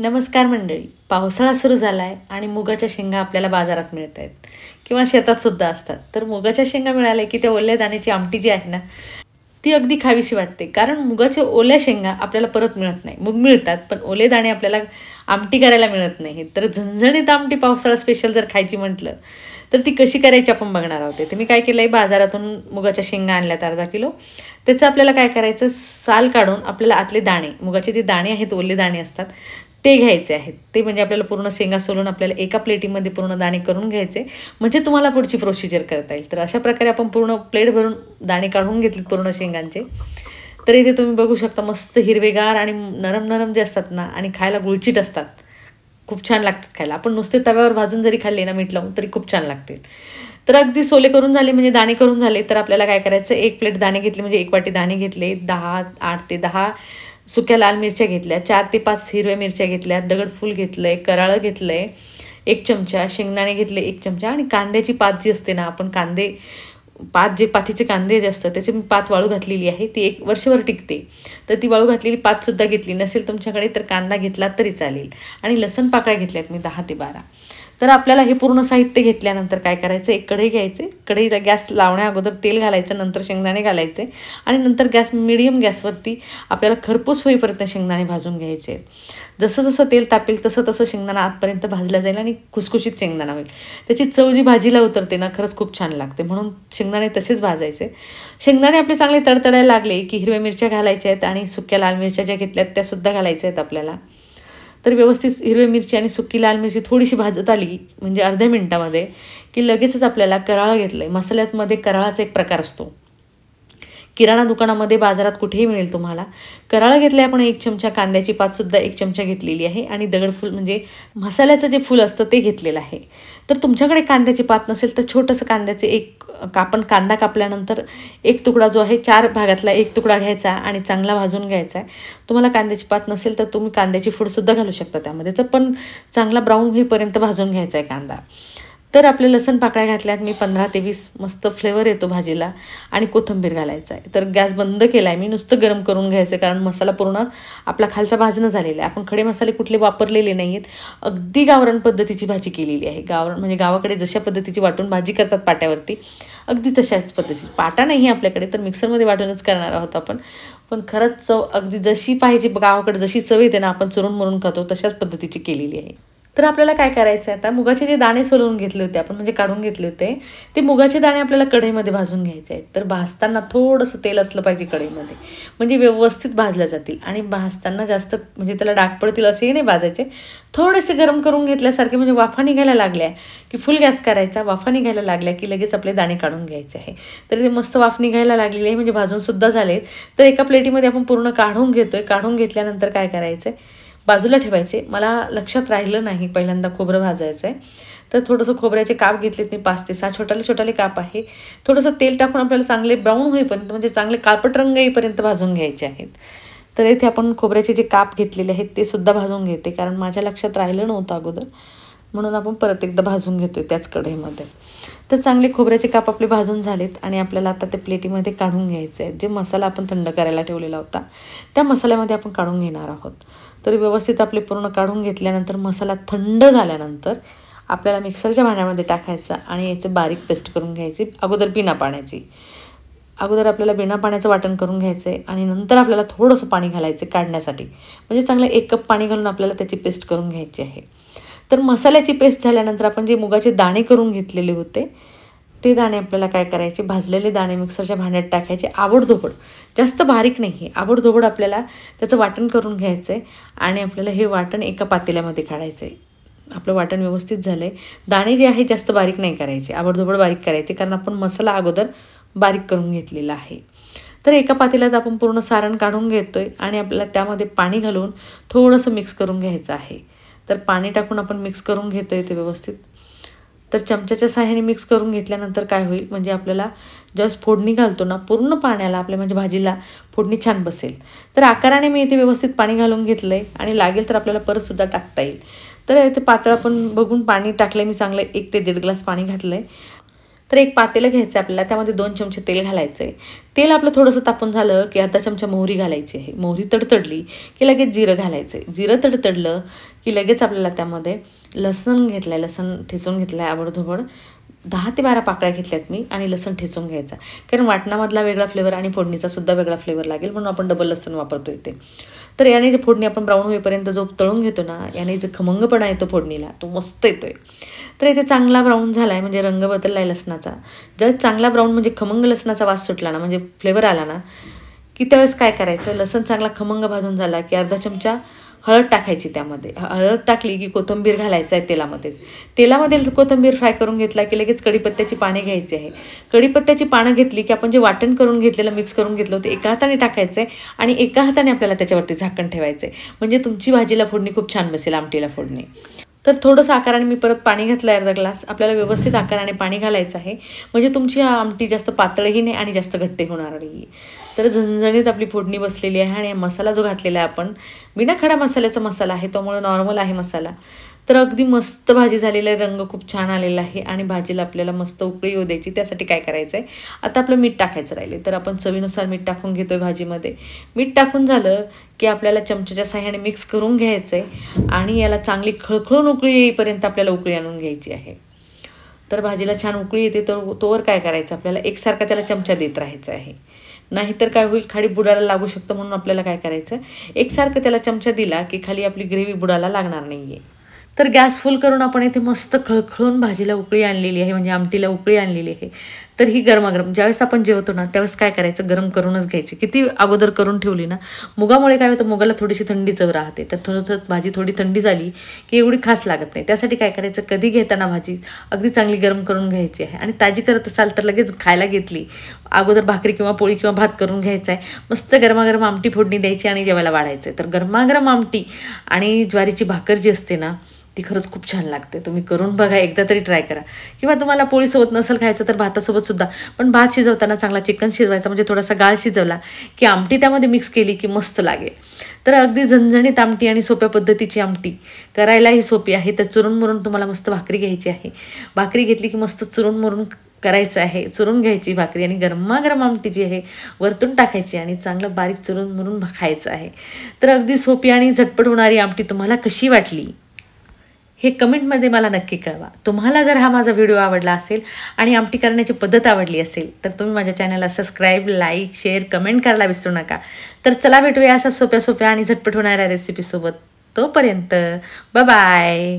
नमस्कार मंडळी पावसाळा सुरू झाला आहे आणि मुगाच्या शेंगा आपल्याला बाजारात मिळत आहेत किंवा शेतातसुद्धा असतात तर मुगाच्या शेंगा मिळाल्या की त्या ओल्या दाण्याची आमटी जी आहे ना ती अगदी खावीशी वाटते कारण मुगाच्या ओल्या शेंगा आपल्याला परत मिळत नाही मुग मिळतात पण ओले दाणे आपल्याला आमटी करायला मिळत नाही तर झणझणीत आमटी पावसाळा स्पेशल जर खायची म्हटलं तर ती कशी करायची आपण बघणार आहोत तर मी काय केलं आहे बाजारातून मुगाच्या शेंगा आणल्यात अर्धा किलो त्याचं आपल्याला काय करायचं साल काढून आपल्याला आतले दाणे मुगाचे जे दाणे आहेत ओले दाणे असतात ते घ्यायचे आहेत ते म्हणजे आपल्याला पूर्ण शेंगा सोलून आपल्याला एका प्लेटीमध्ये पूर्ण दाणे करून घ्यायचे म्हणजे तुम्हाला पुढची प्रोसिजर करता येईल तर अशा प्रकारे आपण पूर्ण प्लेट भरून दाणे काढून घेतलेत पूर्ण शेंगांचे तर इथे तुम्ही बघू शकता मस्त हिरवेगार आणि नरम नरम जे असतात ना आणि खायला गुळचीट असतात खूप छान लागतात खायला आपण नुसते तव्यावर भाजून जरी खाल्ले ना मीठ लावून तरी खूप छान लागतील तर अगदी सोले करून झाले म्हणजे दाणे करून झाले तर आपल्याला काय करायचं एक प्लेट दाणे घेतले म्हणजे एक वाटी दाणे घेतले दहा आठ ते दहा सुक्या लाल मिरच्या घेतल्या चार ते पाच हिरव्या मिरच्या घेतल्या दगडफूल घेतलं आहे कराळं घेतलं आहे एक चमचा शेंगदाणे घेतले एक चमचा आणि कांद्याची पात जी असते ना आपण कांदे पात जे पातीचे कांदे जे असतात त्याची मी पात वाळू घातलेली आहे ती एक वर्षभर टिकते तर ती वाळू घातलेली पातसुद्धा घेतली नसेल तुमच्याकडे तर कांदा घेतला तरी चालेल आणि लसण पाकळ्या घेतल्यात मी दहा ते बारा तर आपल्याला हे पूर्ण साहित्य घेतल्यानंतर काय करायचं एक कढई घ्यायचे कढईला गॅस लावण्या अगोदर तेल घालायचं नंतर शेंगदाणे घालायचे आणि नंतर गॅस मिडियम गॅसवरती आपल्याला खरपूस होईपर्यंत शेंगदाणे भाजून घ्यायचे जसं जसं तेल तापेल तसं तसं शेंगदाणा आतपर्यंत भाजला जाईल आणि खुसखुशीत शेंगदाणा होईल त्याची चव जी भाजीला उतरते ना खरंच खूप छान लागते म्हणून शेंगदाणे तसेच भाजायचे शेंगदाणे आपले चांगले तडतडायला लागले की हिरव्या मिरच्या घालायच्या आहेत आणि सुक्या लाल मिरच्या ज्या आहेत त्यासुद्धा घालायच्या आहेत आपल्याला तर व्यवस्थित हिरवी मिरची आणि सुकी लाल मिरची थोडीशी भाजत आली म्हणजे अर्ध्या मिनटामध्ये की लगेचच आपल्याला कराळा घेतलं आहे मसाल्यातमध्ये कराळाचा एक प्रकार असतो किराणा दुकानामध्ये बाजारात कुठेही मिळेल तुम्हाला कराळं घेतले आपण एक चमचा कांद्याची पातसुद्धा एक चमचा घेतलेली आहे आणि दगडफूल म्हणजे मसाल्याचं जे फूल असतं ते घेतलेलं आहे तर तुमच्याकडे कांद्याची पात नसेल तर छोटंसं कांद्याचे एक कापण कांदा कापल्यानंतर एक तुकडा जो आहे चार भागातला एक तुकडा घ्यायचा आणि चांगला भाजून घ्यायचा आहे तुम्हाला कांद्याची पात नसेल तर तुम्ही कांद्याची फूडसुद्धा घालू शकता त्यामध्ये तर पण चांगला ब्राऊन होईपर्यंत भाजून घ्यायचा आहे कांदा तर आपले लसण पाकळ्या घातल्यात मी पंधरा ते वीस मस्त फ्लेवर येतो भाजीला आणि कोथंबीर घालायचा आहे तर गॅस बंद केला आहे मी नुसतं गरम करून घ्यायचं कारण मसाला पूर्ण आपला खालचा भाजणं झालेला आहे आपण खडे मसाले कुठले वापरलेले नाही आहेत अगदी गावरण पद्धतीची भाजी केलेली आहे गावरण म्हणजे गावाकडे जशा पद्धतीची वाटून भाजी करतात पाट्यावरती अगदी तशाच पद्धतीची पाटा नाही आपल्याकडे तर मिक्सरमध्ये वाटूनच करणार आहोत आपण पण खरंच चव अगदी जशी पाहिजे गावाकडे जशी चव येते ना आपण चुरून मुरून खातो तशाच पद्धतीची केलेली आहे तर आपल्याला काय करायचं आहे आता मुगाचे जे दाणे सोलवून घेतले होते आपण म्हणजे काढून घेतले होते ते मुगाचे दाणे आपल्याला कढईमध्ये भाजून घ्यायचे आहेत तर भाजताना थोडंसं तेल असलं पाहिजे कढईमध्ये म्हणजे व्यवस्थित भाजल्या जातील आणि भाजताना जास्त म्हणजे त्याला डाग पडतील असेही नाही भाजायचे थोडेसे गरम करून घेतल्यासारखे म्हणजे वाफा निघायला लागल्या की फुल गॅस करायचा वाफा निघायला लागल्या की लगेच आपले दाणे काढून घ्यायचे आहे तर ते मस्त वाफ निघायला लागलेली आहे म्हणजे भाजूनसुद्धा झालेत तर एका प्लेटीमध्ये आपण पूर्ण काढून घेतो आहे काढून घेतल्यानंतर काय करायचं आहे बाजूला ठेवायचे मला लक्षात राहिलं नाही पहिल्यांदा खोबरं भाजायचं आहे तर थोडंसं खोबऱ्याचे काप घेतलेत मी पाच ते सहा छोटाले छोटाले काप आहे थोडंसं तेल टाकून आपल्याला चांगले ब्राऊन होईपर्यंत म्हणजे चांगले काळपट रंग येईपर्यंत भाजून घ्यायचे आहेत तर येथे आपण खोबऱ्याचे जे काप घेतलेले आहेत ते सुद्धा भाजून घेते कारण माझ्या लक्षात राहिलं नव्हतं अगोदर म्हणून आपण परत एकदा भाजून घेतो आहे त्याच कढईमध्ये तर चांगले खोबऱ्याचे काप आपले भाजून झालेत आणि आपल्याला आता ते प्लेटीमध्ये काढून घ्यायचे आहेत जे मसाला आपण थंड करायला ठेवलेला होता त्या मसाल्यामध्ये आपण काढून घेणार आहोत तर व्यवस्थित आपले पूर्ण काढून घेतल्यानंतर मसाला थंड झाल्यानंतर आपल्याला मिक्सरच्या भांड्यामध्ये टाकायचा आणि याचे बारीक पेस्ट करून घ्यायची अगोदर बिना पाण्याची अगोदर आपल्याला बिना पाण्याचं वाटण करून घ्यायचं आहे आणि नंतर आपल्याला थोडंसं पाणी घालायचं काढण्यासाठी म्हणजे चांगलं एक कप पाणी घालून आपल्याला त्याची पेस्ट करून घ्यायची आहे तर मसाल्याची पेस्ट झाल्यानंतर आपण जे मुगाचे दाणे करून घेतलेले होते ते दाणे आपल्याला काय करायचे भाजलेले दाणे मिक्सरच्या भांड्यात टाकायचे आवडधोबड जास्त बारीक नाही आहे आवडधोबड आपल्याला त्याचं वाटण करून घ्यायचं आहे आणि आपल्याला हे वाटण एका पातेल्यामध्ये काढायचं आहे आपलं वाटण व्यवस्थित झालं आहे दाणे जे आहे जास्त बारीक नाही करायचे आवडधोबड बारीक करायचे कारण आपण मसाला अगोदर बारीक करून घेतलेला आहे तर एका पातेल्यात आपण पूर्ण सारण काढून घेतो आहे आणि आपल्याला त्यामध्ये पाणी घालून थोडंसं मिक्स करून घ्यायचं आहे तर पाणी टाकून आपण मिक्स करून घेतो आहे ते व्यवस्थित तर चमच्याच्या साह्याने मिक्स करून घेतल्यानंतर काय होईल म्हणजे आपल्याला ज्यावेळेस फोडणी घालतो ना पूर्ण पाण्याला आपल्या म्हणजे भाजीला फोडणी छान बसेल तर आकाराने मी इथे व्यवस्थित पाणी घालून घेतलं आहे आणि लागेल तर आपल्याला परतसुद्धा टाकता येईल तर इथे पातळ आपण बघून पाणी टाकलं मी चांगलं एक ते दीड ग्लास पाणी घातलं तर एक पातेलं घ्यायचं आपल्याला त्यामध्ये दोन चमचे तेल घालायचं आहे तेल आपलं थोडंसं तापून झालं की अर्धा चमचा मोहरी घालायची आहे मोहरी तडतडली की लगेच जिरं घालायचं आहे जिरं तडतडलं की लगेच आपल्याला त्यामध्ये लसण घेतलं आहे लसण ठेचून घेतलं आहे आवडधोबड दहा ते बारा पाकळ्या घेतल्यात मी आणि लसण ठेचून घ्यायचा कारण वाटणामधला वेगळा फ्लेवर आणि फोडणीचा सुद्धा वेगळा फ्लेवर लागेल म्हणून आपण डबल लसण वापरतो इथे तर याने जे फोडणी आपण ब्राऊन होईपर्यंत जो तळून घेतो ना याने जे खमंगपणा येतो फोडणीला तो मस्त येतोय तर इथे चांगला ब्राऊन झाला आहे म्हणजे रंग बदलला आहे लसणाचा जर चांगला ब्राऊन म्हणजे खमंग लसणाचा वास सुटला ना म्हणजे फ्लेवर आला ना की त्यावेळेस काय करायचं लसण चांगला खमंग भाजून झाला की अर्धा चमचा हळद टाकायची त्यामध्ये हळद टाकली की कोथंबीर घालायचं आहे तेलामध्येच तेलामध्ये कोथंबीर फ्राय करून घेतला की लगेच कढीपत्त्याची पाने घ्यायची आहे कडीपत्त्याची पानं घेतली की आपण जे वाटण करून घेतलेलं मिक्स करून घेतलं ते एका हाताने टाकायचं आहे आणि एका हाताने आपल्याला त्याच्यावरती झाकण ठेवायचं आहे म्हणजे तुमची भाजीला फोडणी खूप छान बसेल आमटीला फोडणी तर थोडंसं आकाराने मी परत पाणी घातलं आहे अर्धा ग्लास आपल्याला व्यवस्थित आकाराने पाणी घालायचं आहे म्हणजे तुमची आमटी जास्त पातळही नाही आणि जास्त घट्टे होणार नाही तर झणझणीत आपली फोडणी बसलेली आहे आणि मसाला जो घातलेला आहे आपण बिना खडा मसाल्याचा मसाला आहे त्यामुळे नॉर्मल आहे मसाला तर अगदी मस्त भाजी झालेला आहे रंग खूप छान आलेला आहे आणि भाजीला आपल्याला मस्त उकळी येऊ द्यायची त्यासाठी काय करायचं आहे आता आपलं मीठ टाकायचं राहिले तर आपण चवीनुसार मीठ टाकून घेतो आहे भाजीमध्ये मीठ टाकून झालं की आपल्याला चमच्याच्या साह्याने मिक्स करून घ्यायचं आहे आणि याला चांगली खळखळून उकळी येईपर्यंत आपल्याला उकळी आणून घ्यायची आहे तर भाजीला छान उकळी येते तर तोवर काय करायचं आपल्याला एकसारखा त्याला चमचा देत राहायचा आहे नाहीतर काय होईल खाली बुडाला लागू शकतं म्हणून आपल्याला काय करायचं एकसारखं त्याला चमचा दिला की खाली आपली ग्रेव्ही बुडाला लागणार नाही आहे तर गॅस फुल करून आपण इथे मस्त खळखळून भाजीला उकळी आणलेली आहे म्हणजे आमटीला उकळी आणलेली आहे तर ही गरमागरम ज्यावेळेस आपण जेवतो ना त्यावेळेस काय करायचं गरम करूनच घ्यायची किती अगोदर करून ठेवली ना मुगामुळे काय होतं मुगाला थोडीशी थंडी चव राहते तर थोडं थोडं भाजी थोडी थंडी झाली की एवढी खास लागत नाही त्यासाठी काय करायचं कधी घेताना भाजी अगदी चांगली गरम करून घ्यायची आहे आणि ताजी करत असाल तर लगेच खायला घेतली अगोदर भाकरी किंवा पोळी किंवा भात करून घ्यायचा आहे मस्त गरमागरम आमटी फोडणी द्यायची आणि जेवायला वाढायचं आहे तर गरमागरम आमटी आणि ज्वारीची भाकर जी असते ना ती खरंच खूप छान लागते तुम्ही करून बघा एकदा तरी ट्राय करा किंवा तुम्हाला पोळीसोबत नसेल खायचं तर सुद्धा पण भात शिजवताना चांगला चिकन शिजवायचा म्हणजे थोडासा गाळ शिजवला की आमटी त्यामध्ये मिक्स केली की मस्त लागेल तर अगदी झणझणीत आमटी आणि सोप्या पद्धतीची आमटी करायलाही सोपी आहे तर चुरून मुरून तुम्हाला मस्त भाकरी घ्यायची आहे भाकरी घेतली की मस्त चुरून मुरून करायचं आहे चुरून घ्यायची भाकरी आणि गरमागरम आमटी जी आहे वरतून टाकायची आणि चांगलं बारीक चुरून मुरून खायचं आहे तर अगदी सोपी आणि झटपट होणारी आमटी तुम्हाला कशी वाटली हे कमेंटमध्ये मला नक्की कळवा तुम्हाला जर हा माझा व्हिडिओ आवडला असेल आणि आमटी करण्याची पद्धत आवडली असेल तर तुम्ही माझ्या चॅनलला सबस्क्राईब लाईक शेअर कमेंट करायला विसरू नका तर चला भेटूया अशा सोप्या सोप्या आणि झटपट होणाऱ्या रेसिपीसोबत तोपर्यंत बाय